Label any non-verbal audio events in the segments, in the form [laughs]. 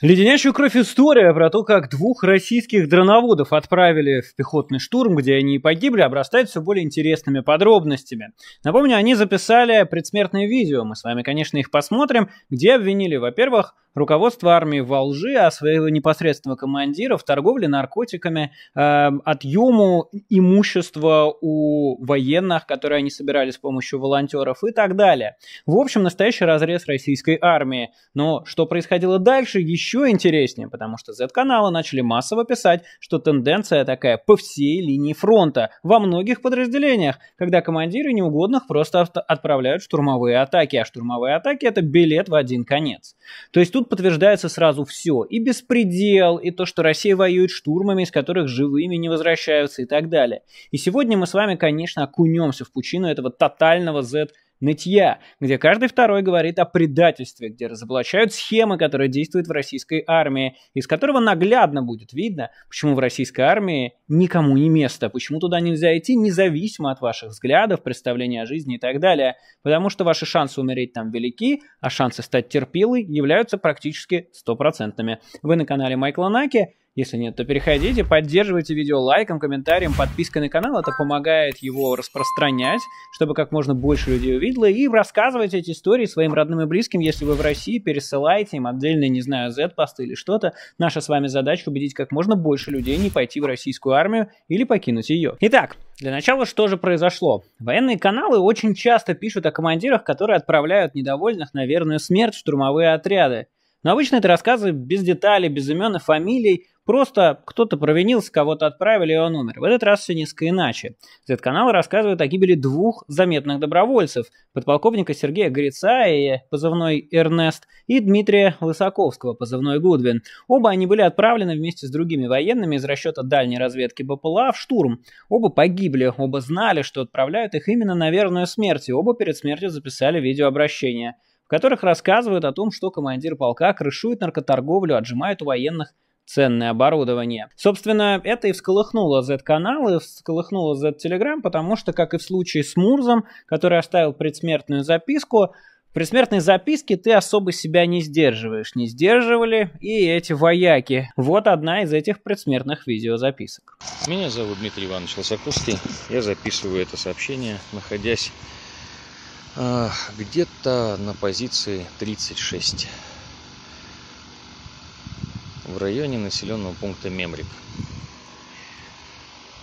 Леденящую кровь история про то, как двух российских дроноводов отправили в пехотный штурм, где они и погибли, обрастает все более интересными подробностями. Напомню, они записали предсмертное видео, мы с вами, конечно, их посмотрим, где обвинили, во-первых, руководство армии во Лжи, а своего непосредственного командира в торговле наркотиками, э, эм, отъему имущества у военных, которые они собирали с помощью волонтеров и так далее. В общем, настоящий разрез российской армии. Но что происходило дальше, еще интереснее, потому что Z-каналы начали массово писать, что тенденция такая по всей линии фронта, во многих подразделениях, когда командиры неугодных просто отправляют штурмовые атаки, а штурмовые атаки это билет в один конец. То есть тут подтверждается сразу все. И беспредел, и то, что Россия воюет штурмами, из которых живыми не возвращаются и так далее. И сегодня мы с вами, конечно, окунемся в пучину этого тотального Z нытья, где каждый второй говорит о предательстве, где разоблачают схемы, которые действуют в российской армии, из которого наглядно будет видно, почему в российской армии никому не место, почему туда нельзя идти, независимо от ваших взглядов, представления о жизни и так далее, потому что ваши шансы умереть там велики, а шансы стать терпилой являются практически стопроцентными. Вы на канале Майкла Наки, если нет, то переходите, поддерживайте видео лайком, комментарием, подпиской на канал. Это помогает его распространять, чтобы как можно больше людей увидело. И рассказывайте эти истории своим родным и близким, если вы в России, пересылайте им отдельные, не знаю, Z-посты или что-то. Наша с вами задача убедить как можно больше людей не пойти в российскую армию или покинуть ее. Итак, для начала, что же произошло? Военные каналы очень часто пишут о командирах, которые отправляют недовольных на верную смерть штурмовые отряды. Но обычно это рассказы без деталей, без имен и фамилий, Просто кто-то провинился, кого-то отправили, и он умер. В этот раз все несколько иначе. Z-канал рассказывает о гибели двух заметных добровольцев. Подполковника Сергея Грица и позывной Эрнест, и Дмитрия Лысаковского, позывной Гудвин. Оба они были отправлены вместе с другими военными из расчета дальней разведки БПЛА в штурм. Оба погибли, оба знали, что отправляют их именно на верную смерть, и оба перед смертью записали видеообращение в которых рассказывают о том, что командир полка крышует наркоторговлю, отжимает у военных ценное оборудование. Собственно, это и всколыхнуло Z-канал, и всколыхнуло Z-телеграм, потому что, как и в случае с Мурзом, который оставил предсмертную записку, в предсмертной записке ты особо себя не сдерживаешь. Не сдерживали и эти вояки. Вот одна из этих предсмертных видеозаписок. Меня зовут Дмитрий Иванович Лосаковский. Я записываю это сообщение, находясь э, где-то на позиции 36 в районе населенного пункта Мемрик.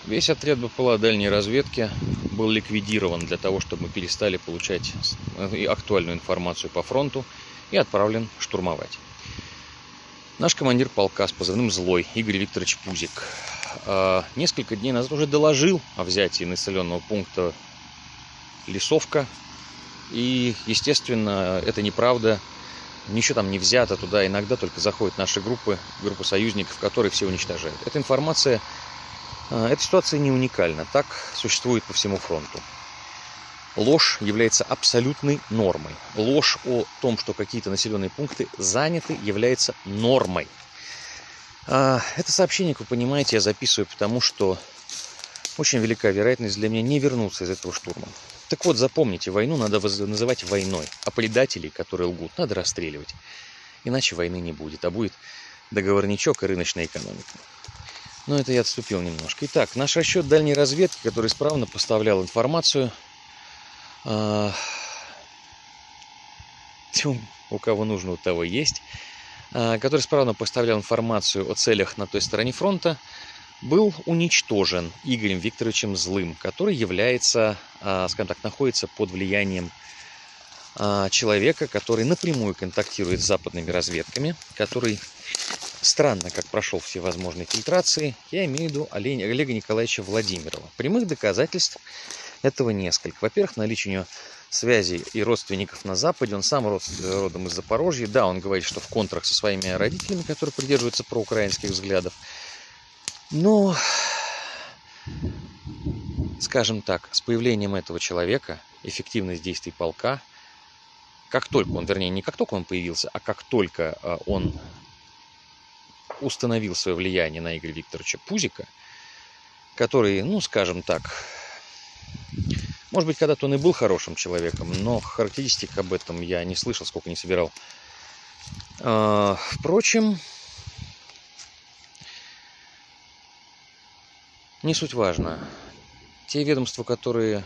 Весь отряд БПЛА дальней разведки был ликвидирован для того, чтобы мы перестали получать э, актуальную информацию по фронту и отправлен штурмовать. Наш командир полка с позывным «Злой» Игорь Викторович Пузик э, несколько дней назад уже доложил о взятии населенного пункта Лесовка. И, естественно, это неправда Ничего там не взято туда, иногда только заходят наши группы, группы союзников, которые все уничтожают. Эта информация, э, эта ситуация не уникальна, так существует по всему фронту. Ложь является абсолютной нормой. Ложь о том, что какие-то населенные пункты заняты, является нормой. А, это сообщение, как вы понимаете, я записываю, потому что очень велика вероятность для меня не вернуться из этого штурма. Так вот, запомните, войну надо называть войной, а предателей, которые лгут, надо расстреливать. Иначе войны не будет, а будет договорничок и рыночная экономика. Но это я отступил немножко. Итак, наш расчет дальней разведки, который исправно поставлял информацию э, у кого нужно, у того есть, э, который исправно поставлял информацию о целях на той стороне фронта, был уничтожен Игорем Викторовичем Злым, который является, а, скажем так, находится под влиянием а, человека, который напрямую контактирует с западными разведками, который странно как прошел всевозможные фильтрации. Я имею в виду Олега Николаевича Владимирова. Прямых доказательств этого несколько. Во-первых, наличие у него связей и родственников на Западе. Он сам э, родом из Запорожья. Да, он говорит, что в контрах со своими родителями, которые придерживаются проукраинских взглядов, ну, скажем так, с появлением этого человека эффективность действий полка, как только он, вернее, не как только он появился, а как только э, он установил свое влияние на Игоря Викторовича Пузика, который, ну, скажем так, может быть, когда-то он и был хорошим человеком, но характеристик об этом я не слышал, сколько не собирал. А, впрочем, Не суть важно. Те ведомства, которые...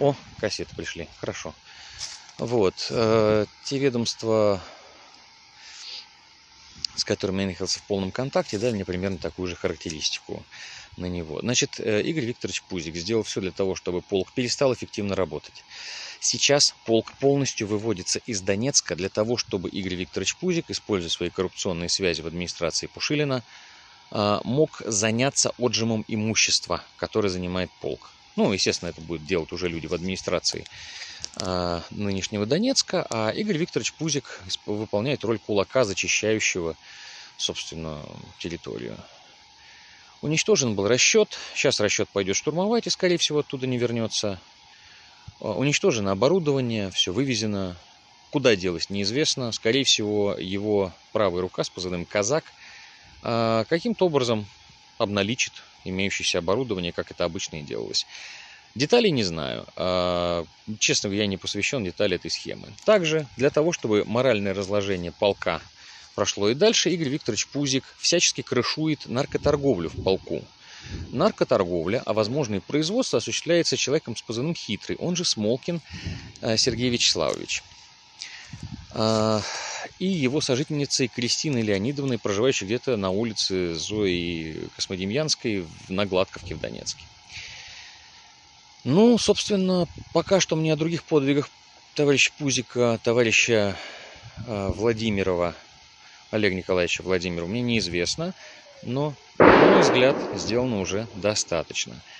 О, кассеты пришли, хорошо. Вот, э, те ведомства, с которым я находился в полном контакте, дали мне примерно такую же характеристику на него. Значит, э, Игорь Викторович Пузик сделал все для того, чтобы полк перестал эффективно работать. Сейчас полк полностью выводится из Донецка для того, чтобы Игорь Викторович Пузик, используя свои коррупционные связи в администрации Пушилина, э, мог заняться отжимом имущества, которое занимает полк. Ну, естественно, это будут делать уже люди в администрации а, нынешнего Донецка, а Игорь Викторович Пузик выполняет роль кулака, зачищающего, собственно, территорию. Уничтожен был расчет, сейчас расчет пойдет штурмовать и, скорее всего, оттуда не вернется. А, уничтожено оборудование, все вывезено, куда делось неизвестно. Скорее всего, его правая рука с позывным «Казак» а, каким-то образом обналичит имеющееся оборудование, как это обычно и делалось. Деталей не знаю. А, честно, говоря, я не посвящен детали этой схемы. Также для того, чтобы моральное разложение полка прошло и дальше, Игорь Викторович Пузик всячески крышует наркоторговлю в полку. Наркоторговля, а возможно и производство осуществляется человеком с позывным «Хитрый», он же Смолкин а, Сергей Вячеславович. А, и его сожительницей Кристиной Леонидовной, проживающей где-то на улице Зои Космодемьянской в Гладковке в Донецке. Ну, собственно, пока что мне о других подвигах товарища Пузика, товарища а, Владимирова, Олега Николаевича Владимирова, мне неизвестно, но, на мой взгляд, сделано уже достаточно –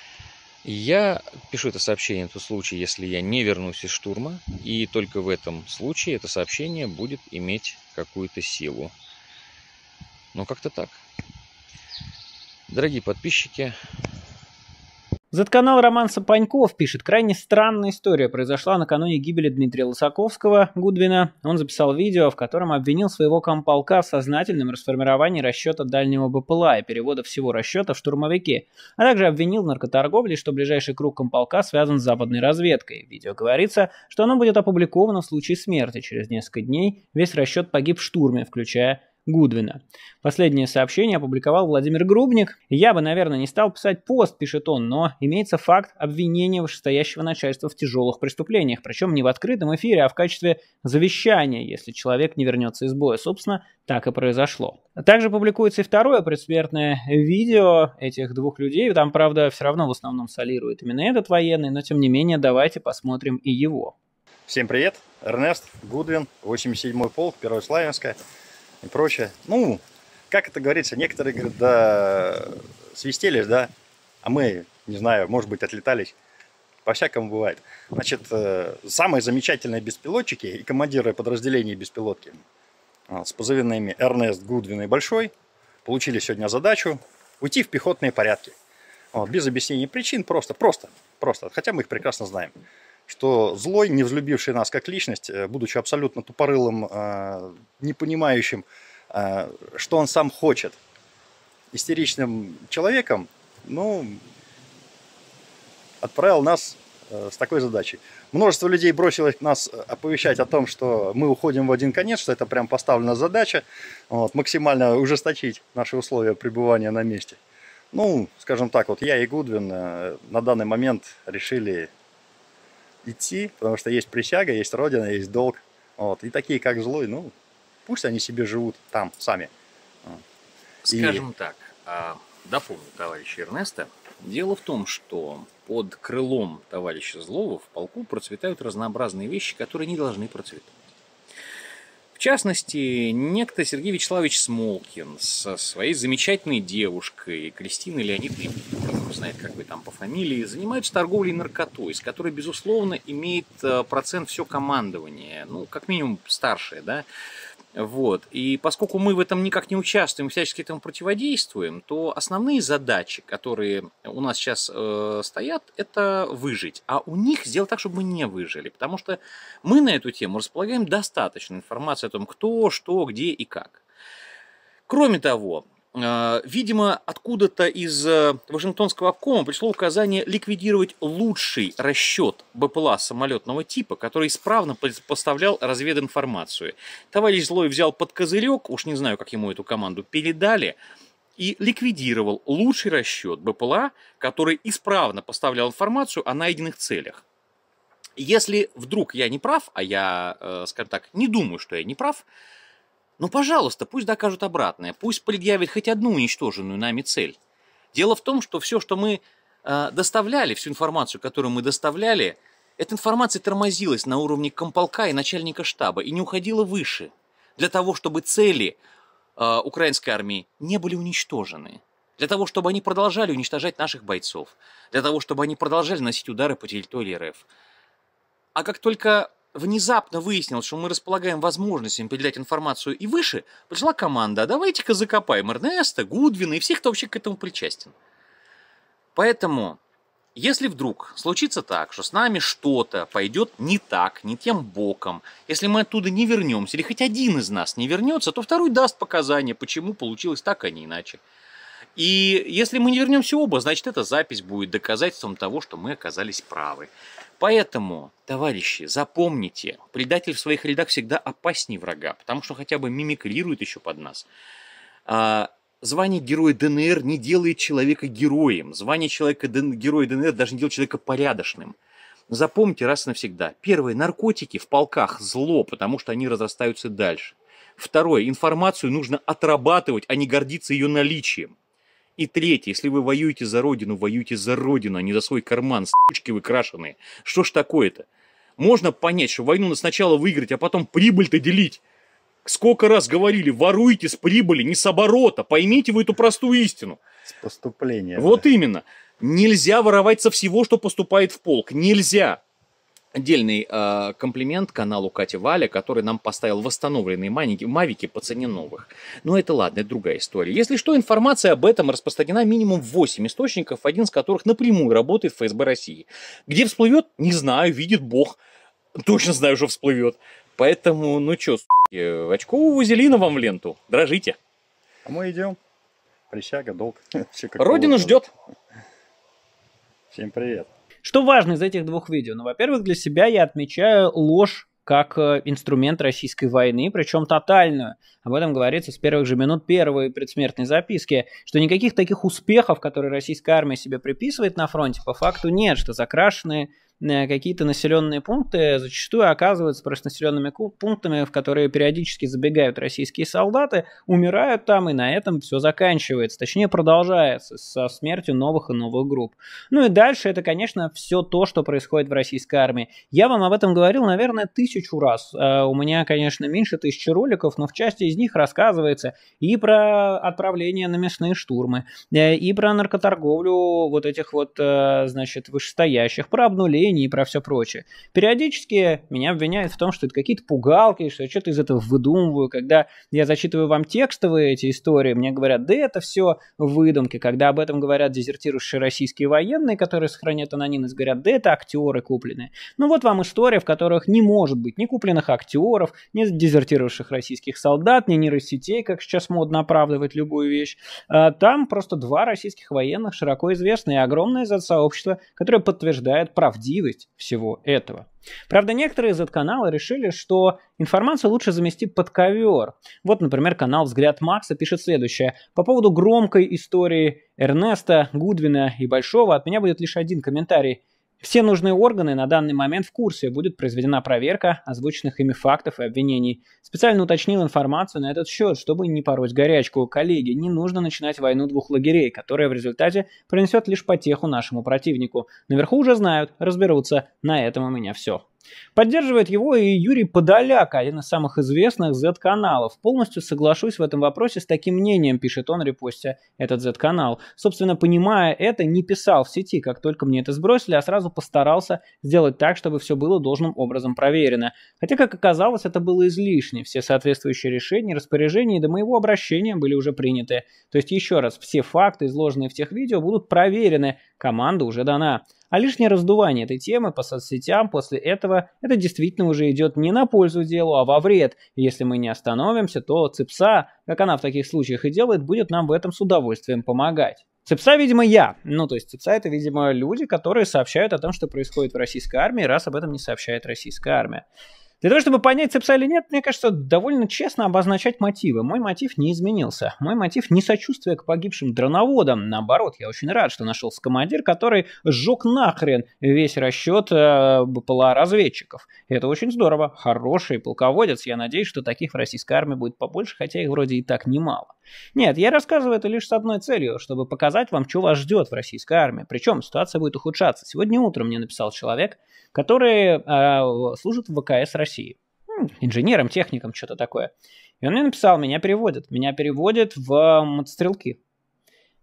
я пишу это сообщение в тот случай, если я не вернусь из штурма, и только в этом случае это сообщение будет иметь какую-то силу. Но как-то так. Дорогие подписчики, Z-канал Роман Сапаньков пишет. Крайне странная история произошла накануне гибели Дмитрия Лысаковского, Гудвина. Он записал видео, в котором обвинил своего комполка в сознательном расформировании расчета дальнего БПЛА и перевода всего расчета в штурмовики, а также обвинил в наркоторговле, что ближайший круг комполка связан с западной разведкой. В видео говорится, что оно будет опубликовано в случае смерти. Через несколько дней весь расчет погиб в штурме, включая Гудвина. Последнее сообщение опубликовал Владимир Грубник. Я бы, наверное, не стал писать пост, пишет он, но имеется факт обвинения вышестоящего начальства в тяжелых преступлениях, причем не в открытом эфире, а в качестве завещания, если человек не вернется из боя. Собственно, так и произошло. Также публикуется и второе предсмертное видео этих двух людей. Там, правда, все равно в основном солирует именно этот военный, но тем не менее давайте посмотрим и его. Всем привет, Эрнест Гудвин, 87-й полк, славянская и прочее. Ну, как это говорится, некоторые говорят, да, свистелись, да, а мы, не знаю, может быть, отлетались. По-всякому бывает. Значит, э, самые замечательные беспилотчики и командиры подразделений беспилотки а, с позывными Эрнест, Гудвин и Большой получили сегодня задачу уйти в пехотные порядки. Вот, без объяснения причин, просто, просто, просто. Хотя мы их прекрасно знаем что злой, не взлюбивший нас как личность, э, будучи абсолютно тупорылым, э, не понимающим, э, что он сам хочет, истеричным человеком, ну, отправил нас с такой задачей. Множество людей бросилось нас оповещать о том, что мы уходим в один конец, что это прям поставлена задача, вот, максимально ужесточить наши условия пребывания на месте. Ну, скажем так, вот я и Гудвин на данный момент решили идти, потому что есть присяга, есть родина, есть долг. Вот. И такие, как злой, ну, пусть они себе живут там сами. Скажем и... так, а, дополню товарища Эрнеста. Дело в том, что под крылом товарища Злова в полку процветают разнообразные вещи, которые не должны процветать частности, некто Сергей Вячеславович Смолкин со своей замечательной девушкой Кристиной Леонидовной, не знает, как вы там по фамилии, занимаются торговлей наркотой, с которой, безусловно, имеет э, процент все командование, ну, как минимум старшее, да, вот. И поскольку мы в этом никак не участвуем, всячески этому противодействуем, то основные задачи, которые у нас сейчас э, стоят, это выжить. А у них сделать так, чтобы мы не выжили. Потому что мы на эту тему располагаем достаточно информации о том, кто, что, где и как. Кроме того, а, видимо, откуда-то из э, Вашингтонского обкома пришло указание ликвидировать лучший расчет БПЛА самолетного типа, который исправно поставлял развединформацию. Товарищ Злой взял под козырек, уж не знаю, как ему эту команду передали, и ликвидировал лучший расчет БПЛА, который исправно поставлял информацию о найденных целях. Если вдруг я не прав, а я, э, скажем так, не думаю, что я не прав, но, ну, пожалуйста, пусть докажут обратное, пусть предъявят хоть одну уничтоженную нами цель. Дело в том, что все, что мы э, доставляли, всю информацию, которую мы доставляли, эта информация тормозилась на уровне комполка и начальника штаба и не уходила выше, для того, чтобы цели э, украинской армии не были уничтожены, для того, чтобы они продолжали уничтожать наших бойцов, для того, чтобы они продолжали носить удары по территории РФ. А как только внезапно выяснилось, что мы располагаем возможностями передать информацию и выше, пришла команда, «А давайте-ка закопаем Эрнеста, Гудвина и всех, кто вообще к этому причастен. Поэтому, если вдруг случится так, что с нами что-то пойдет не так, не тем боком, если мы оттуда не вернемся, или хоть один из нас не вернется, то второй даст показания, почему получилось так, а не иначе. И если мы не вернемся оба, значит, эта запись будет доказательством того, что мы оказались правы. Поэтому, товарищи, запомните, предатель в своих рядах всегда опаснее врага, потому что хотя бы мимикрирует еще под нас. А, звание героя ДНР не делает человека героем. Звание человека ДН... героя ДНР даже не делает человека порядочным. Запомните раз и навсегда. Первое, наркотики в полках зло, потому что они разрастаются дальше. Второе, информацию нужно отрабатывать, а не гордиться ее наличием. И третье, если вы воюете за родину, воюете за родину, а не за свой карман, сучки вы крашеные. Что ж такое-то? Можно понять, что войну надо сначала выиграть, а потом прибыль-то делить. Сколько раз говорили, воруйте с прибыли, не с оборота. Поймите вы эту простую истину. С поступления. Вот да. именно. Нельзя воровать со всего, что поступает в полк. Нельзя отдельный э, комплимент каналу Кати Вали, который нам поставил восстановленные маники, мавики по цене новых. Но ну, это ладно, это другая история. Если что, информация об этом распространена минимум в 8 источников, один из которых напрямую работает в ФСБ России. Где всплывет, не знаю, видит бог. Точно знаю, что всплывет. Поэтому, ну чё, с***, очкового зелина вам в ленту. Дрожите. А мы идем. Присяга, долг. [laughs] Родина ждет. Всем привет. Что важно из этих двух видео? Ну, во-первых, для себя я отмечаю ложь как э, инструмент российской войны, причем тотальную. Об этом говорится с первых же минут первой предсмертной записки, что никаких таких успехов, которые российская армия себе приписывает на фронте, по факту нет, что закрашенные Э, какие-то населенные пункты зачастую оказываются просто населенными пунктами, в которые периодически забегают российские солдаты, умирают там, и на этом все заканчивается, точнее продолжается со смертью новых и новых групп. Ну и дальше это, конечно, все то, что происходит в российской армии. Я вам об этом говорил, наверное, тысячу раз. Э, у меня, конечно, меньше тысячи роликов, но в части из них рассказывается и про отправление на местные штурмы, э, и про наркоторговлю вот этих вот, значит, вышестоящих, про обнуление настроение и про все прочее. Периодически меня обвиняют в том, что это какие-то пугалки, что я что-то из этого выдумываю. Когда я зачитываю вам текстовые эти истории, мне говорят, да это все выдумки. Когда об этом говорят дезертирующие российские военные, которые сохраняют анонимность, говорят, да это актеры купленные. Ну вот вам история, в которых не может быть ни купленных актеров, ни дезертирующих российских солдат, ни нейросетей, как сейчас модно оправдывать любую вещь. А там просто два российских военных, широко известные, огромное сообщество, которое подтверждает правдивость правдивость всего этого. Правда, некоторые из канала решили, что информацию лучше замести под ковер. Вот, например, канал «Взгляд Макса» пишет следующее. По поводу громкой истории Эрнеста, Гудвина и Большого от меня будет лишь один комментарий – все нужные органы на данный момент в курсе, будет произведена проверка озвученных ими фактов и обвинений. Специально уточнил информацию на этот счет, чтобы не пороть горячку. Коллеги, не нужно начинать войну двух лагерей, которая в результате принесет лишь потеху нашему противнику. Наверху уже знают, разберутся. На этом у меня все. Поддерживает его и Юрий Подоляк, один из самых известных Z-каналов. Полностью соглашусь в этом вопросе с таким мнением, пишет он, репостя этот Z-канал. Собственно, понимая это, не писал в сети, как только мне это сбросили, а сразу постарался сделать так, чтобы все было должным образом проверено. Хотя, как оказалось, это было излишне. Все соответствующие решения, распоряжения и до моего обращения были уже приняты. То есть, еще раз, все факты, изложенные в тех видео, будут проверены. Команда уже дана. А лишнее раздувание этой темы по соцсетям после этого это действительно уже идет не на пользу делу, а во вред. И если мы не остановимся, то ЦИПСА, как она в таких случаях и делает, будет нам в этом с удовольствием помогать. Цепса, видимо, я. Ну, то есть цепса это, видимо, люди, которые сообщают о том, что происходит в российской армии, раз об этом не сообщает российская армия. Для того, чтобы понять, цепса или нет, мне кажется, довольно честно обозначать мотивы. Мой мотив не изменился. Мой мотив не сочувствие к погибшим дроноводам. Наоборот, я очень рад, что нашелся командир, который сжег нахрен весь расчет э, разведчиков. Это очень здорово. Хороший полководец. Я надеюсь, что таких в российской армии будет побольше, хотя их вроде и так немало. Нет, я рассказываю это лишь с одной целью, чтобы показать вам, что вас ждет в российской армии. Причем ситуация будет ухудшаться. Сегодня утром мне написал человек, который э, служит в ВКС России России. Инженером, техником, что-то такое. И он мне написал, меня переводят. Меня переводят в мотострелки.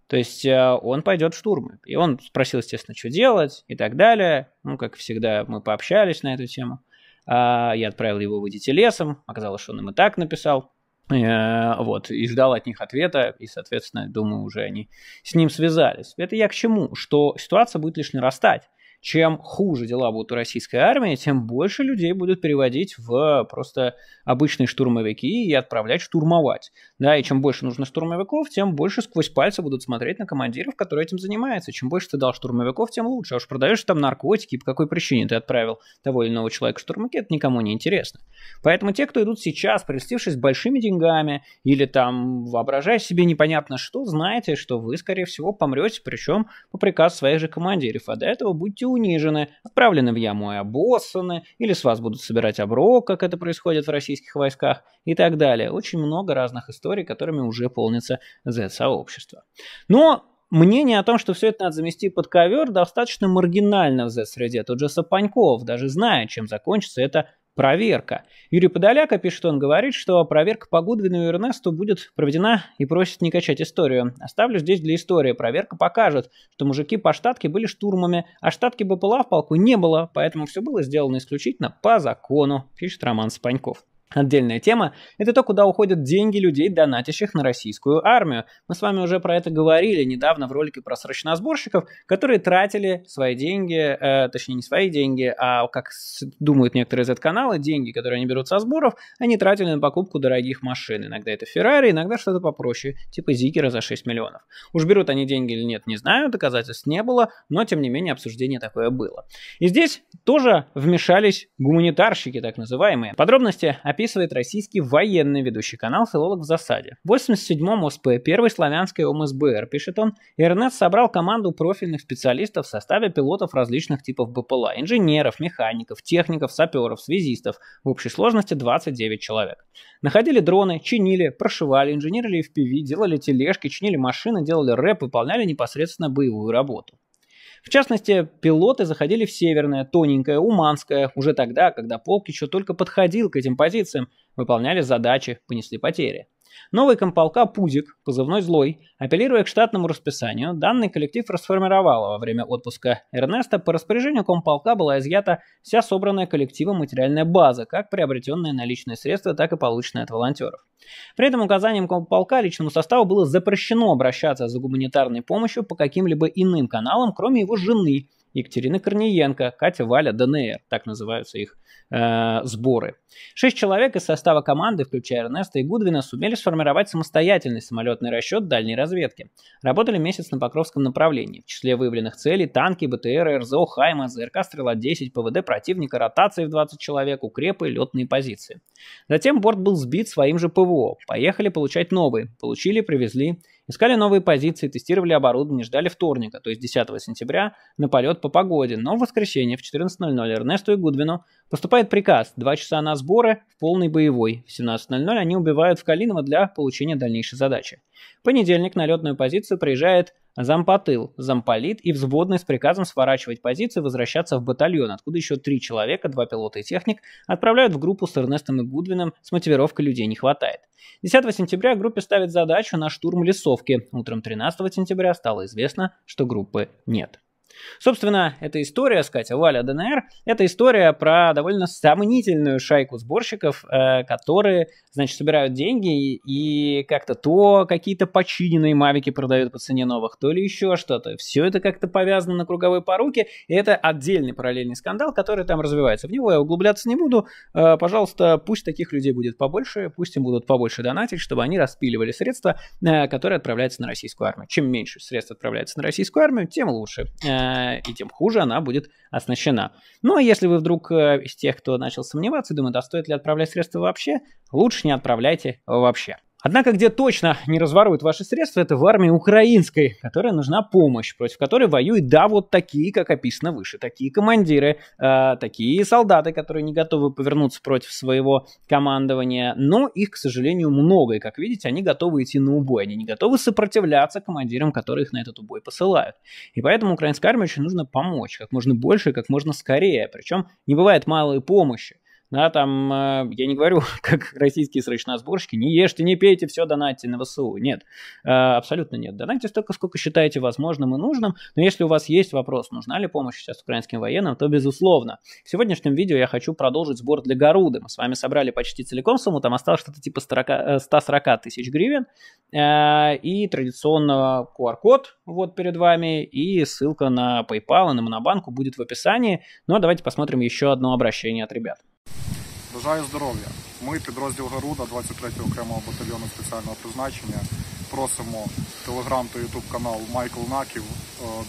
То есть э, он пойдет в штурмы. И он спросил, естественно, что делать и так далее. Ну, как всегда, мы пообщались на эту тему. А, я отправил его выйти лесом. Оказалось, что он им и так написал. Э, вот, и ждал от них ответа, и, соответственно, думаю, уже они с ним связались. Это я к чему? Что ситуация будет лишь нарастать чем хуже дела будут у российской армии, тем больше людей будут переводить в э, просто обычные штурмовики и отправлять штурмовать. Да, и чем больше нужно штурмовиков, тем больше сквозь пальцы будут смотреть на командиров, которые этим занимаются. Чем больше ты дал штурмовиков, тем лучше. А уж продаешь там наркотики, по какой причине ты отправил того или иного человека в штурмовики, это никому не интересно. Поэтому те, кто идут сейчас, прельстившись большими деньгами или там воображая себе непонятно что, знаете, что вы, скорее всего, помрете, причем по приказу своих же командиров, а до этого будьте унижены, отправлены в яму и обоссаны, или с вас будут собирать оброк, как это происходит в российских войсках, и так далее. Очень много разных историй, которыми уже полнится Z-сообщество. Но мнение о том, что все это надо замести под ковер, достаточно маргинально в Z-среде. Тот же Сапаньков даже знает, чем закончится это Проверка. Юрий Подоляка пишет, он говорит, что проверка по Гудвину и Эрнесту будет проведена и просит не качать историю. Оставлю здесь для истории. Проверка покажет, что мужики по штатке были штурмами, а штатки БПЛА в полку не было, поэтому все было сделано исключительно по закону, пишет Роман Спаньков. Отдельная тема – это то, куда уходят деньги людей, донатящих на российскую армию. Мы с вами уже про это говорили недавно в ролике про срочно сборщиков которые тратили свои деньги, э, точнее не свои деньги, а как думают некоторые Z-каналы, деньги, которые они берут со сборов, они тратили на покупку дорогих машин. Иногда это феррари иногда что-то попроще, типа Зикера за 6 миллионов. Уж берут они деньги или нет, не знаю, доказательств не было, но тем не менее обсуждение такое было. И здесь тоже вмешались гуманитарщики, так называемые. Подробности описаны описывает российский военный ведущий канал «Филолог в засаде». В 87-м ОСП, первой славянской ОМСБР, пишет он, Эрнет собрал команду профильных специалистов в составе пилотов различных типов БПЛА, инженеров, механиков, техников, саперов, связистов, в общей сложности 29 человек. Находили дроны, чинили, прошивали, инженерили FPV, делали тележки, чинили машины, делали рэп, выполняли непосредственно боевую работу. В частности, пилоты заходили в Северное, Тоненькое, Уманское, уже тогда, когда полк еще только подходил к этим позициям, выполняли задачи, понесли потери. Новый комполка «Пузик», позывной «Злой», апеллируя к штатному расписанию, данный коллектив расформировал во время отпуска Эрнеста. По распоряжению комполка была изъята вся собранная коллективом материальная база, как приобретенные наличные средства, так и полученные от волонтеров. При этом указанием комполка личному составу было запрещено обращаться за гуманитарной помощью по каким-либо иным каналам, кроме его жены – Екатерина Корниенко, Катя Валя, ДНР, так называются их э, сборы. Шесть человек из состава команды, включая Эрнеста и Гудвина, сумели сформировать самостоятельный самолетный расчет дальней разведки. Работали месяц на Покровском направлении. В числе выявленных целей танки, БТР, РЗО, Хайма, ЗРК «Стрела-10», ПВД противника, ротации в 20 человек, укрепы летные позиции. Затем борт был сбит своим же ПВО. Поехали получать новые. Получили, привезли Искали новые позиции, тестировали оборудование, ждали вторника, то есть 10 сентября, на полет по погоде, но в воскресенье в 14.00 Эрнесту и Гудвину поступает приказ, Два часа на сборы, в полный боевой, в 17.00 они убивают в Калиново для получения дальнейшей задачи. В понедельник на летную позицию приезжает зампотыл, замполит и взводный с приказом сворачивать позиции и возвращаться в батальон, откуда еще три человека, два пилота и техник, отправляют в группу с Эрнестом и Гудвином, с мотивировкой людей не хватает. 10 сентября группе ставят задачу на штурм лесовки. Утром 13 сентября стало известно, что группы нет. Собственно, эта история сказать, Катя Валя ДНР – это история про довольно сомнительную шайку сборщиков, э, которые, значит, собирают деньги и, и как-то то какие-то починенные мавики продают по цене новых, то ли еще что-то. Все это как-то повязано на круговой поруке, и это отдельный параллельный скандал, который там развивается. В него я углубляться не буду. Э, пожалуйста, пусть таких людей будет побольше, пусть им будут побольше донатить, чтобы они распиливали средства, э, которые отправляются на российскую армию. Чем меньше средств отправляется на российскую армию, тем лучше. Э, Э, и тем хуже она будет оснащена. Ну а если вы вдруг э, из тех, кто начал сомневаться и думает, а стоит ли отправлять средства вообще, лучше не отправляйте вообще. Однако, где точно не разворуют ваши средства, это в армии украинской, которая нужна помощь, против которой воюют, да, вот такие, как описано выше, такие командиры, э, такие солдаты, которые не готовы повернуться против своего командования, но их, к сожалению, много, и, как видите, они готовы идти на убой, они не готовы сопротивляться командирам, которые их на этот убой посылают. И поэтому украинской армии очень нужно помочь, как можно больше, как можно скорее, причем не бывает малой помощи. Да, там, э, я не говорю, [laughs] как российские срочно сборщики не ешьте, не пейте, все донатьте на ВСУ. Нет, э, абсолютно нет. Донатьте столько, сколько считаете возможным и нужным. Но если у вас есть вопрос, нужна ли помощь сейчас украинским военным, то безусловно. В сегодняшнем видео я хочу продолжить сбор для Горуды. Мы с вами собрали почти целиком сумму, там осталось что-то типа 40, 140 э, тысяч гривен. Э, и традиционно QR-код вот перед вами, и ссылка на PayPal и на Монобанку будет в описании. Ну а давайте посмотрим еще одно обращение от ребят. Бажаю здоров'я. Ми, підрозділ Гаруда 23-го окремого батальйону спеціального призначення, просимо телеграм та ютуб канал Майкл Наків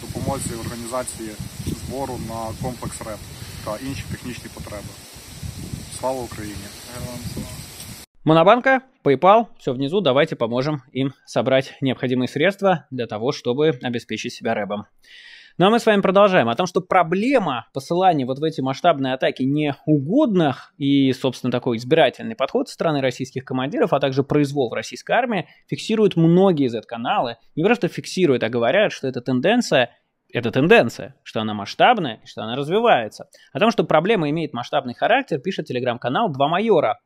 допомозі організації збору на комплекс РЕП та інші технічні потреби. Слава Україні! Монобанка, PayPal, все внизу, давайте поможем им собрать необходимые средства для того, чтобы обеспечить себя рэбом. Ну а мы с вами продолжаем. О том, что проблема посылания вот в эти масштабные атаки неугодных и, собственно, такой избирательный подход со стороны российских командиров, а также произвол в российской армии, фиксируют многие из этих каналы Не просто фиксируют, а говорят, что эта тенденция это тенденция, что она масштабная и что она развивается. О том, что проблема имеет масштабный характер, пишет телеграм-канал «Два майора».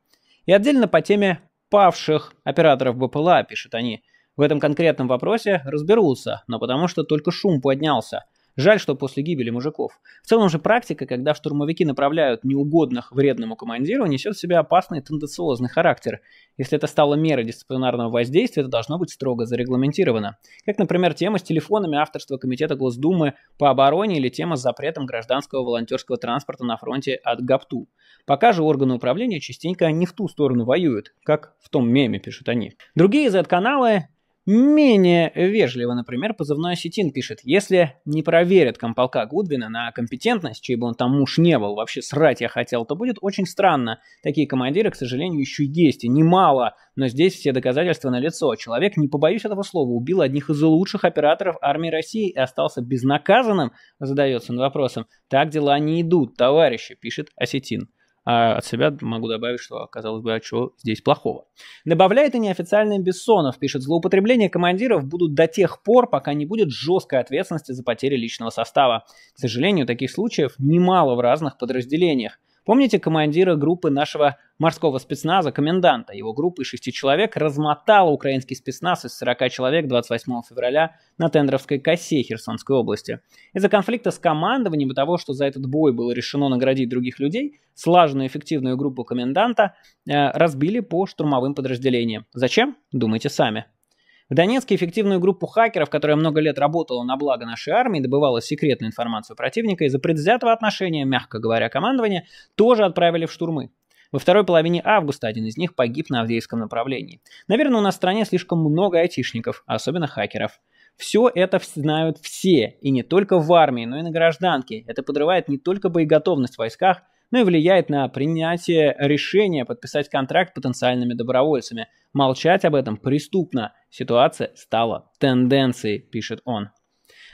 И отдельно по теме павших операторов БПЛА, пишут они. В этом конкретном вопросе разберутся, но потому что только шум поднялся. Жаль, что после гибели мужиков. В целом же практика, когда штурмовики направляют неугодных вредному командиру, несет в себе опасный тенденциозный характер. Если это стало мерой дисциплинарного воздействия, это должно быть строго зарегламентировано. Как, например, тема с телефонами авторства Комитета Госдумы по обороне или тема с запретом гражданского волонтерского транспорта на фронте от ГАПТУ. Пока же органы управления частенько не в ту сторону воюют, как в том меме пишут они. Другие Z-каналы Менее вежливо, например, позывной осетин пишет, если не проверят комполка Гудвина на компетентность, чей бы он там муж не был, вообще срать я хотел, то будет очень странно. Такие командиры, к сожалению, еще есть, и немало, но здесь все доказательства налицо. Человек, не побоюсь этого слова, убил одних из лучших операторов армии России и остался безнаказанным, задается он вопросом. Так дела не идут, товарищи, пишет осетин. А от себя могу добавить, что, казалось бы, а что здесь плохого? Добавляет и неофициальный Бессонов, пишет, злоупотребления командиров будут до тех пор, пока не будет жесткой ответственности за потери личного состава. К сожалению, таких случаев немало в разных подразделениях. Помните командира группы нашего морского спецназа, коменданта? Его группа из шести человек размотала украинский спецназ из 40 человек 28 февраля на Тендровской косе Херсонской области. Из-за конфликта с командованием и того, что за этот бой было решено наградить других людей, слаженную эффективную группу коменданта э, разбили по штурмовым подразделениям. Зачем? Думайте сами. В Донецке эффективную группу хакеров, которая много лет работала на благо нашей армии, добывала секретную информацию противника из-за предвзятого отношения, мягко говоря, командования, тоже отправили в штурмы. Во второй половине августа один из них погиб на Авдеевском направлении. Наверное, у нас в стране слишком много айтишников, особенно хакеров. Все это знают все, и не только в армии, но и на гражданке. Это подрывает не только боеготовность в войсках, ну и влияет на принятие решения подписать контракт потенциальными добровольцами. Молчать об этом преступно. Ситуация стала тенденцией, пишет он.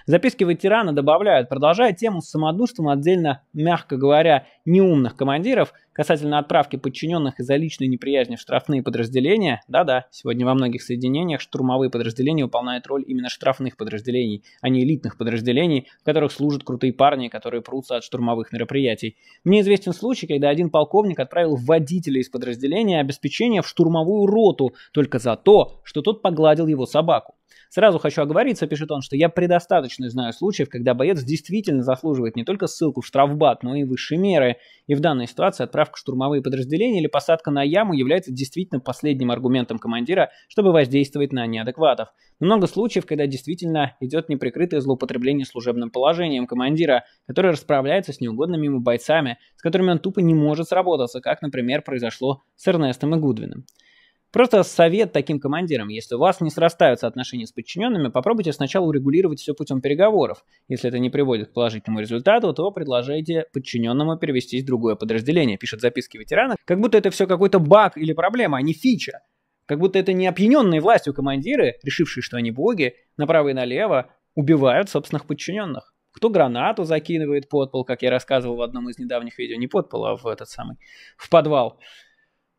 Записки ветерана добавляют, продолжая тему с самодурством отдельно, мягко говоря, неумных командиров касательно отправки подчиненных из-за личной неприязни в штрафные подразделения. Да-да, сегодня во многих соединениях штурмовые подразделения выполняют роль именно штрафных подразделений, а не элитных подразделений, в которых служат крутые парни, которые прутся от штурмовых мероприятий. Мне известен случай, когда один полковник отправил водителя из подразделения обеспечения в штурмовую роту только за то, что тот погладил его собаку. Сразу хочу оговориться, пишет он, что я предостаточно знаю случаев, когда боец действительно заслуживает не только ссылку в штрафбат, но и высшие меры. И в данной ситуации отправка в штурмовые подразделения или посадка на яму является действительно последним аргументом командира, чтобы воздействовать на неадекватов. Много случаев, когда действительно идет неприкрытое злоупотребление служебным положением командира, который расправляется с неугодными ему бойцами, с которыми он тупо не может сработаться, как, например, произошло с Эрнестом и Гудвином. Просто совет таким командирам. Если у вас не срастаются отношения с подчиненными, попробуйте сначала урегулировать все путем переговоров. Если это не приводит к положительному результату, то предложите подчиненному перевестись в другое подразделение, пишет записки ветерана. Как будто это все какой-то баг или проблема, а не фича. Как будто это не опьяненные властью командиры, решившие, что они боги, направо и налево убивают собственных подчиненных. Кто гранату закидывает под пол, как я рассказывал в одном из недавних видео, не под пол, а в этот самый, в подвал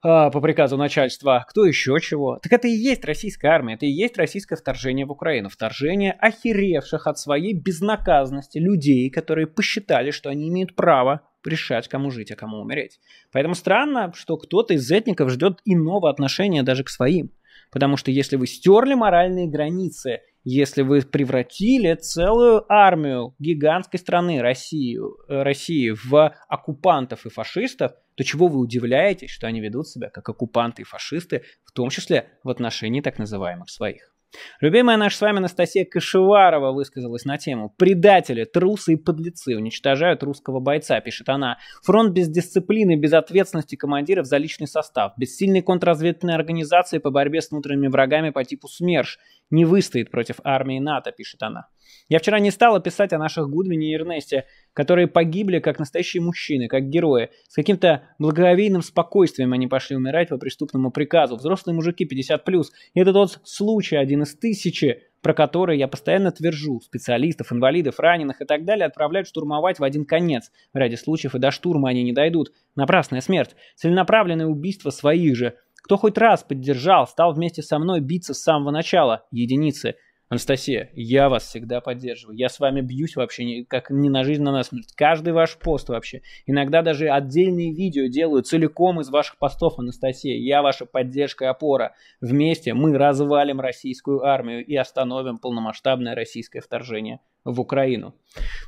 а, по приказу начальства, кто еще чего. Так это и есть российская армия, это и есть российское вторжение в Украину. Вторжение охеревших от своей безнаказанности людей, которые посчитали, что они имеют право решать, кому жить, а кому умереть. Поэтому странно, что кто-то из этников ждет иного отношения даже к своим. Потому что если вы стерли моральные границы если вы превратили целую армию гигантской страны России, э, России в оккупантов и фашистов, то чего вы удивляетесь, что они ведут себя как оккупанты и фашисты, в том числе в отношении так называемых своих? Любимая наша с вами Анастасия Кашеварова высказалась на тему «Предатели, трусы и подлецы уничтожают русского бойца», пишет она. «Фронт без дисциплины, без ответственности командиров за личный состав, без сильной контрразведывательной организации по борьбе с внутренними врагами по типу СМЕРШ не выстоит против армии НАТО», пишет она. Я вчера не стала писать о наших Гудвине и Эрнесте, которые погибли как настоящие мужчины, как герои. С каким-то благоговейным спокойствием они пошли умирать по преступному приказу. Взрослые мужики 50+. И это тот случай, один из тысячи, про которые я постоянно твержу, специалистов, инвалидов, раненых и так далее отправляют штурмовать в один конец. В ряде случаев и до штурма они не дойдут. Напрасная смерть, целенаправленное убийство своих же. Кто хоть раз поддержал, стал вместе со мной биться с самого начала? Единицы. Анастасия, я вас всегда поддерживаю. Я с вами бьюсь вообще не, как не на жизнь, а на смерть. Каждый ваш пост вообще. Иногда даже отдельные видео делаю целиком из ваших постов, Анастасия. Я ваша поддержка и опора. Вместе мы развалим российскую армию и остановим полномасштабное российское вторжение в Украину.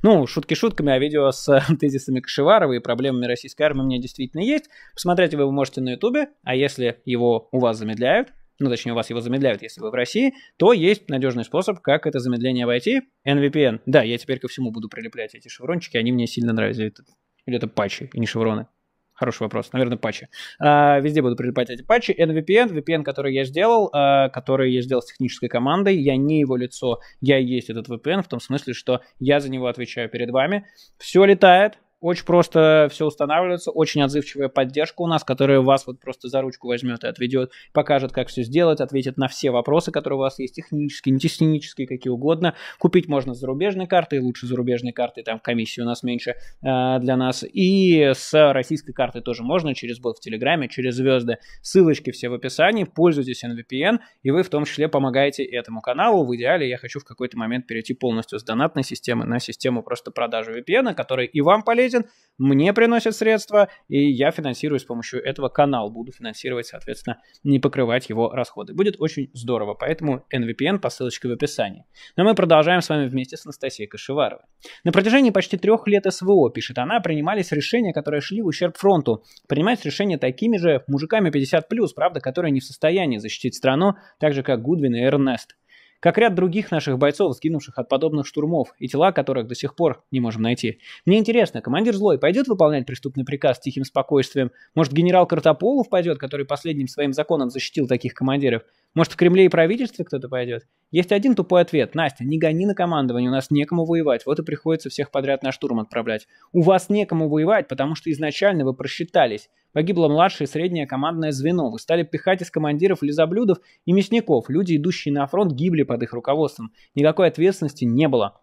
Ну, шутки шутками, а видео с [laughs] тезисами Кашеварова и проблемами российской армии у меня действительно есть. Посмотреть вы можете на ютубе, а если его у вас замедляют, ну, точнее, у вас его замедляют, если вы в России, то есть надежный способ, как это замедление обойти. NVPN. Да, я теперь ко всему буду прилеплять эти шеврончики, они мне сильно нравятся. Это, или это патчи, и не шевроны. Хороший вопрос. Наверное, патчи. А, везде буду прилипать эти патчи. NVPN, VPN, который я сделал, а, который я сделал с технической командой. Я не его лицо, я есть этот VPN, в том смысле, что я за него отвечаю перед вами. Все летает, очень просто все устанавливается, очень отзывчивая поддержка у нас, которая вас вот просто за ручку возьмет и отведет, покажет, как все сделать, ответит на все вопросы, которые у вас есть, технические, не технические, какие угодно. Купить можно с зарубежной карты, лучше зарубежной карты, там комиссии у нас меньше э, для нас. И с российской карты тоже можно, через бот в Телеграме, через звезды. Ссылочки все в описании, пользуйтесь NVPN, и вы в том числе помогаете этому каналу. В идеале я хочу в какой-то момент перейти полностью с донатной системы на систему просто продажи VPN, который и вам полезен, полезен, мне приносит средства, и я финансирую с помощью этого канал, буду финансировать, соответственно, не покрывать его расходы. Будет очень здорово, поэтому NVPN по ссылочке в описании. Но мы продолжаем с вами вместе с Анастасией Кашеваровой. На протяжении почти трех лет СВО, пишет она, принимались решения, которые шли в ущерб фронту. Принимать решения такими же мужиками 50+, правда, которые не в состоянии защитить страну, так же как Гудвин и Эрнест как ряд других наших бойцов, сгинувших от подобных штурмов, и тела которых до сих пор не можем найти. Мне интересно, командир Злой пойдет выполнять преступный приказ с тихим спокойствием? Может, генерал Картополов пойдет, который последним своим законом защитил таких командиров? Может, в Кремле и правительстве кто-то пойдет? Есть один тупой ответ. Настя, не гони на командование, у нас некому воевать. Вот и приходится всех подряд на штурм отправлять. У вас некому воевать, потому что изначально вы просчитались. Погибло младшее и среднее командное звено. Вы стали пихать из командиров лизоблюдов и мясников. Люди, идущие на фронт, гибли под их руководством. Никакой ответственности не было.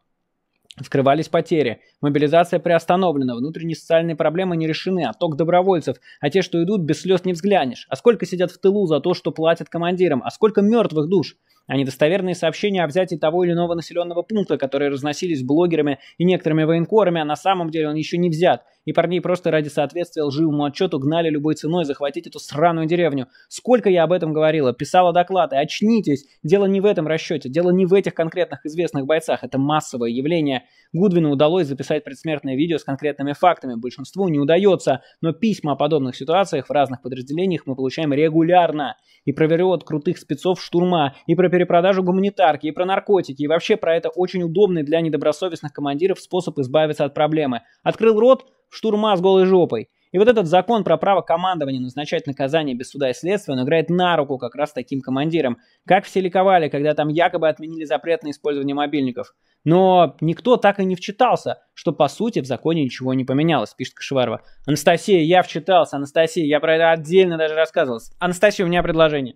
Скрывались потери. Мобилизация приостановлена, внутренние социальные проблемы не решены, отток добровольцев, а те, что идут, без слез не взглянешь. А сколько сидят в тылу за то, что платят командирам? А сколько мертвых душ? а недостоверные сообщения о взятии того или иного населенного пункта, которые разносились блогерами и некоторыми военкорами, а на самом деле он еще не взят. И парней просто ради соответствия лживому отчету гнали любой ценой захватить эту сраную деревню. Сколько я об этом говорила, писала доклады, очнитесь. Дело не в этом расчете, дело не в этих конкретных известных бойцах, это массовое явление. Гудвину удалось записать предсмертное видео с конкретными фактами, большинству не удается, но письма о подобных ситуациях в разных подразделениях мы получаем регулярно. И проверю от крутых спецов штурма, и про перепродажу гуманитарки, и про наркотики, и вообще про это очень удобный для недобросовестных командиров способ избавиться от проблемы. Открыл рот – штурма с голой жопой. И вот этот закон про право командования назначать наказание без суда и следствия, он играет на руку как раз таким командирам. Как все ликовали, когда там якобы отменили запрет на использование мобильников. Но никто так и не вчитался, что по сути в законе ничего не поменялось, пишет Кашеварова. Анастасия, я вчитался, Анастасия, я про это отдельно даже рассказывал. Анастасия, у меня предложение.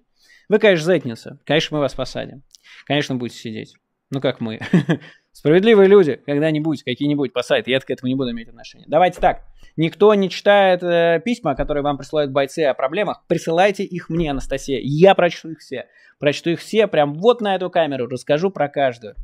Вы, конечно, задница. Конечно, мы вас посадим. Конечно, будете сидеть. Ну, как мы. [laughs] Справедливые люди когда-нибудь какие-нибудь посадят. Я к этому не буду иметь отношения. Давайте так. Никто не читает э, письма, которые вам присылают бойцы о проблемах. Присылайте их мне, Анастасия. Я прочту их все. Прочту их все прям вот на эту камеру. Расскажу про каждую.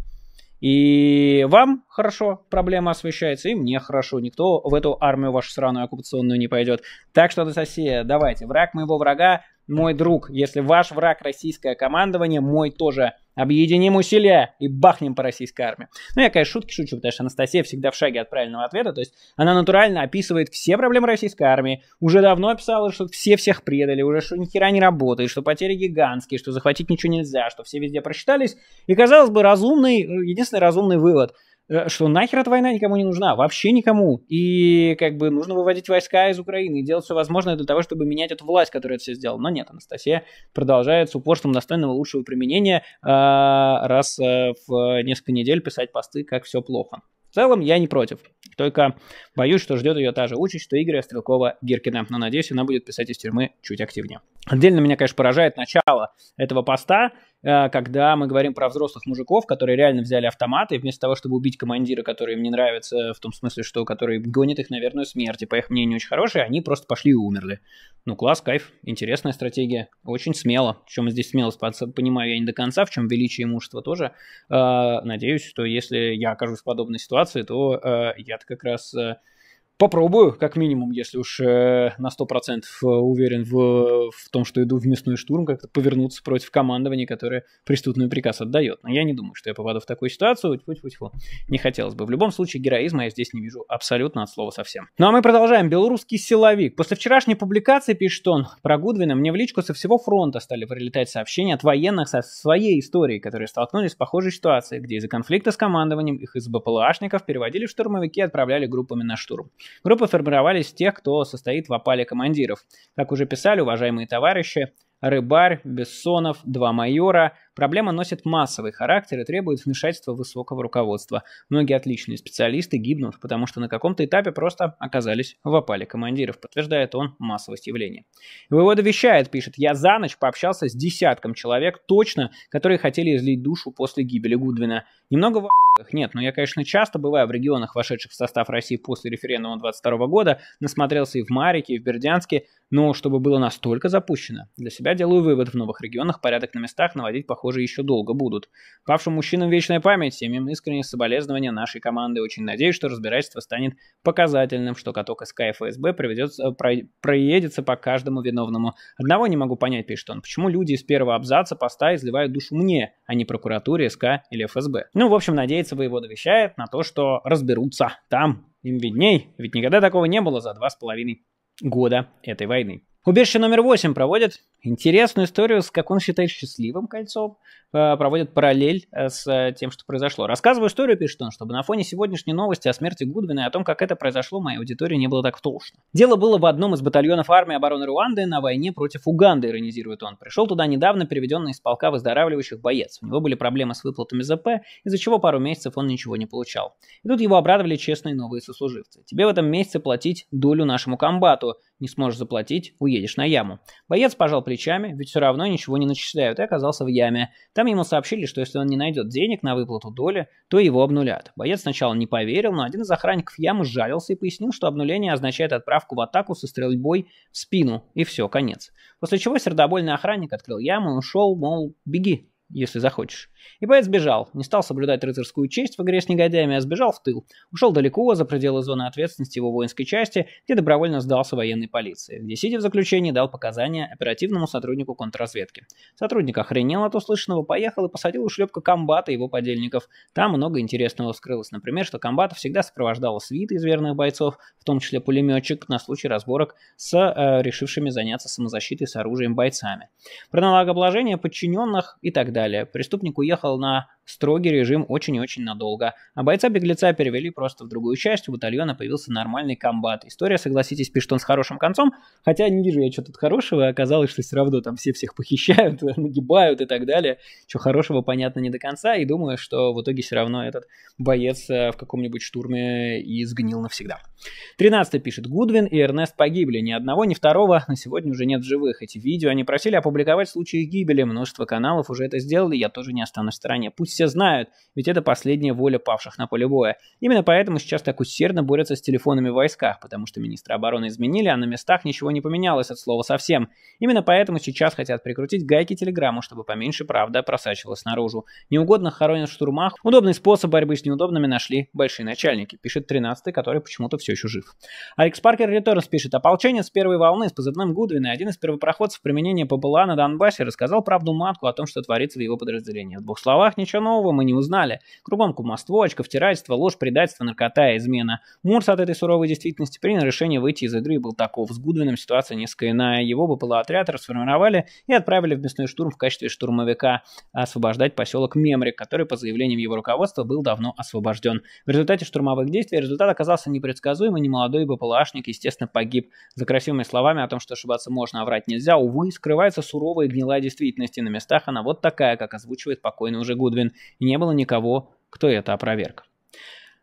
И вам хорошо проблема освещается, и мне хорошо. Никто в эту армию вашу сраную оккупационную не пойдет. Так что, Анастасия, давайте. Враг моего врага мой друг, если ваш враг российское командование, мой тоже. Объединим усилия и бахнем по российской армии. Ну, я, конечно, шутки шучу, потому что Анастасия всегда в шаге от правильного ответа. То есть она натурально описывает все проблемы российской армии. Уже давно описала, что все всех предали, уже что ни хера не работает, что потери гигантские, что захватить ничего нельзя, что все везде просчитались. И, казалось бы, разумный, э, единственный разумный вывод – Э, что нахер эта война никому не нужна, вообще никому. И как бы нужно выводить войска из Украины и делать все возможное для того, чтобы менять эту власть, которая это все сделала. Но нет, Анастасия продолжает с упорством достойного лучшего применения э, раз э, в несколько недель писать посты, как все плохо. В целом я не против. Только боюсь, что ждет ее та же участь, что Игоря Стрелкова-Гиркина. Но надеюсь, она будет писать из тюрьмы чуть активнее. Отдельно меня, конечно, поражает начало этого поста, Э, когда мы говорим про взрослых мужиков, которые реально взяли автоматы, и вместо того, чтобы убить командира, который им не нравится, в том смысле, что который гонит их, наверное, смерти, по их мнению, очень хорошие, они просто пошли и умерли. Ну, класс, кайф, интересная стратегия, очень смело. В чем здесь смелость, понимаю я не до конца, в чем величие и мужество тоже. Э, надеюсь, что если я окажусь в подобной ситуации, то э, я как раз попробую, как минимум, если уж э, на 100% э, уверен в, в том, что иду в мясной штурм, как-то повернуться против командования, которое преступный приказ отдает. Но я не думаю, что я попаду в такую ситуацию. Тьфу -тьфу -тьфу. Не хотелось бы. В любом случае, героизма я здесь не вижу абсолютно от слова совсем. Ну а мы продолжаем. Белорусский силовик. После вчерашней публикации, пишет он, про Гудвина мне в личку со всего фронта стали прилетать сообщения от военных со своей историей, которые столкнулись с похожей ситуацией, где из-за конфликта с командованием их из БПЛАшников переводили в штурмовики и отправляли группами на штурм. Группы формировались тех, кто состоит в опале командиров. Как уже писали уважаемые товарищи, Рыбарь, Бессонов, два майора, Проблема носит массовый характер и требует вмешательства высокого руководства. Многие отличные специалисты гибнут, потому что на каком-то этапе просто оказались в опале командиров, подтверждает он массовость явления. Вывода вещает, пишет, я за ночь пообщался с десятком человек точно, которые хотели излить душу после гибели Гудвина. Немного в нет, но я, конечно, часто бываю в регионах, вошедших в состав России после референдума 22 года, насмотрелся и в Марике, и в Бердянске, но чтобы было настолько запущено, для себя делаю вывод, в новых регионах порядок на местах наводить похоже похоже, еще долго будут. Павшим мужчинам вечная память, всем им искренние соболезнования нашей команды. Очень надеюсь, что разбирательство станет показательным, что каток из КФСБ проведется, про, проедется по каждому виновному. Одного не могу понять, пишет он, почему люди из первого абзаца поста изливают душу мне, а не прокуратуре, СК или ФСБ. Ну, в общем, надеется, воевода вещает на то, что разберутся там. Им видней, ведь никогда такого не было за два с половиной года этой войны. Убежище номер восемь проводит интересную историю с, как он считает, счастливым кольцом. Э, проводит параллель э, с э, тем, что произошло. Рассказываю историю, пишет он, чтобы на фоне сегодняшней новости о смерти Гудвина и о том, как это произошло, моей аудитории не было так тошно. Дело было в одном из батальонов армии обороны Руанды на войне против Уганды, иронизирует он. Пришел туда недавно переведенный из полка выздоравливающих боец. У него были проблемы с выплатами ЗП, из-за чего пару месяцев он ничего не получал. И тут его обрадовали честные новые сослуживцы. Тебе в этом месяце платить долю нашему комбату, не сможешь заплатить, уедешь на яму. Боец пожал плечами, ведь все равно ничего не начисляют, и оказался в яме. Там ему сообщили, что если он не найдет денег на выплату доли, то его обнулят. Боец сначала не поверил, но один из охранников ямы жалился и пояснил, что обнуление означает отправку в атаку со стрельбой в спину, и все, конец. После чего сердобольный охранник открыл яму и ушел, мол, беги, если захочешь. И поэт сбежал, не стал соблюдать рыцарскую честь в игре с негодяями, а сбежал в тыл. Ушел далеко, за пределы зоны ответственности его воинской части, где добровольно сдался военной полиции, где, сидя в заключении, дал показания оперативному сотруднику контрразведки. Сотрудник охренел от услышанного, поехал и посадил у шлепка комбата и его подельников. Там много интересного вскрылось, например, что комбата всегда сопровождала свита из верных бойцов, в том числе пулеметчик, на случай разборок с э, решившими заняться самозащитой с оружием бойцами. Про налогообложение подчиненных и так далее. Преступник уехал уехал на строгий режим очень и очень надолго. А бойца-беглеца перевели просто в другую часть, у батальона появился нормальный комбат. История, согласитесь, пишет он с хорошим концом, хотя не вижу я что тут хорошего, оказалось, что все равно там все всех похищают, [laughs] нагибают и так далее. Что хорошего, понятно, не до конца, и думаю, что в итоге все равно этот боец э, в каком-нибудь штурме и сгнил навсегда. 13 пишет, Гудвин и Эрнест погибли, ни одного, ни второго, на сегодня уже нет живых. Эти видео они просили опубликовать случаи гибели, множество каналов уже это сделали, я тоже не остановлюсь на стороне. Пусть все знают, ведь это последняя воля павших на поле боя. Именно поэтому сейчас так усердно борются с телефонами в войсках, потому что министра обороны изменили, а на местах ничего не поменялось от слова совсем. Именно поэтому сейчас хотят прикрутить гайки телеграмму, чтобы поменьше правда просачивалась наружу. Неугодно хоронят в штурмах. Удобный способ борьбы с неудобными нашли большие начальники, пишет 13-й, который почему-то все еще жив. Алекс Паркер Реторнс пишет, с первой волны с позывным Гудвин и один из первопроходцев применения ППЛА на Донбассе рассказал правду матку о том, что творится в его подразделении грубых словах ничего нового мы не узнали. Кругом кумовство, очковтирательство, ложь, предательство, наркота и измена. Мурс от этой суровой действительности принял решение выйти из игры и был таков. С Гудвином ситуация несколько иная. Его бы отряд расформировали и отправили в мясной штурм в качестве штурмовика освобождать поселок Мемрик, который по заявлениям его руководства был давно освобожден. В результате штурмовых действий результат оказался непредсказуемый, немолодой БПЛАшник, естественно, погиб. За красивыми словами о том, что ошибаться можно, а врать нельзя, увы, скрывается суровая и гнилая действительность, и на местах она вот такая, как озвучивает покой спокойно уже Гудвин, и не было никого, кто это опроверг.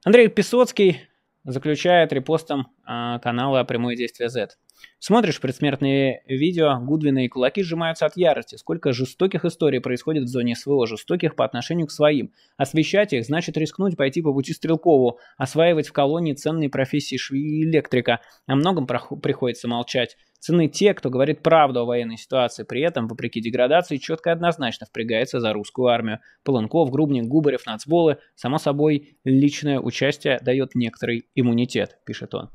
Андрей Песоцкий заключает репостом э, канала «Прямое действие Z». Смотришь предсмертные видео, Гудвина и кулаки сжимаются от ярости. Сколько жестоких историй происходит в зоне СВО, жестоких по отношению к своим. Освещать их значит рискнуть пойти по пути Стрелкову, осваивать в колонии ценные профессии швеи и электрика. О многом приходится молчать цены те, кто говорит правду о военной ситуации, при этом, вопреки деградации, четко и однозначно впрягается за русскую армию. Полынков, Грубник, Губарев, Нацболы. Само собой, личное участие дает некоторый иммунитет, пишет он.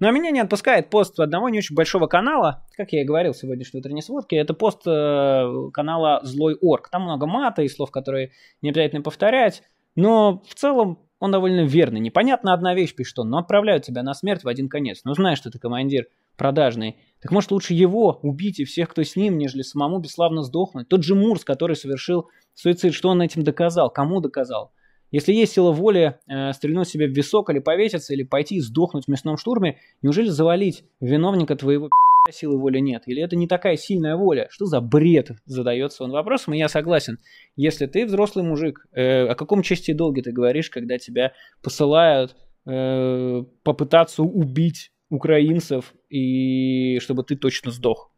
Ну а меня не отпускает пост одного не очень большого канала. Как я и говорил в сегодняшней утренней сводке, это пост э, канала Злой Орг. Там много мата и слов, которые не обязательно повторять. Но в целом он довольно верный. Непонятно одна вещь, пишет он, но отправляют тебя на смерть в один конец. Ну знаешь, что ты командир продажный. Так может лучше его убить и всех, кто с ним, нежели самому бесславно сдохнуть? Тот же Мурс, который совершил суицид, что он этим доказал? Кому доказал? Если есть сила воли э, стрельнуть себе в висок или повеситься, или пойти и сдохнуть в мясном штурме, неужели завалить виновника твоего силы воли нет? Или это не такая сильная воля? Что за бред? Задается он вопросом, и я согласен. Если ты взрослый мужик, э, о каком чести и долге ты говоришь, когда тебя посылают э, попытаться убить украинцев, и чтобы ты точно сдох.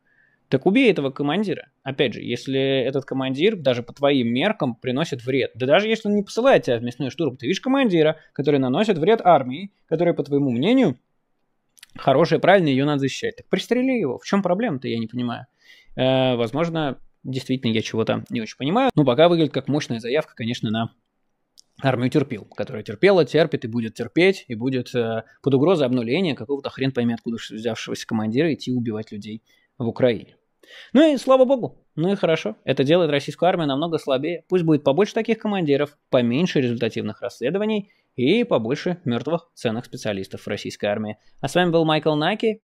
Так убей этого командира. Опять же, если этот командир даже по твоим меркам приносит вред. Да даже если он не посылает тебя в мясной штурм, ты видишь командира, который наносит вред армии, который, по твоему мнению, хорошая, правильная, ее надо защищать. Так пристрели его. В чем проблема-то, я не понимаю. Э, возможно, действительно я чего-то не очень понимаю. Но ну, пока выглядит как мощная заявка, конечно, на армию терпил, которая терпела, терпит и будет терпеть, и будет э, под угрозой обнуления какого-то хрен поймет, откуда взявшегося командира идти убивать людей в Украине. Ну и слава богу, ну и хорошо, это делает российскую армию намного слабее. Пусть будет побольше таких командиров, поменьше результативных расследований и побольше мертвых ценных специалистов в российской армии. А с вами был Майкл Наки,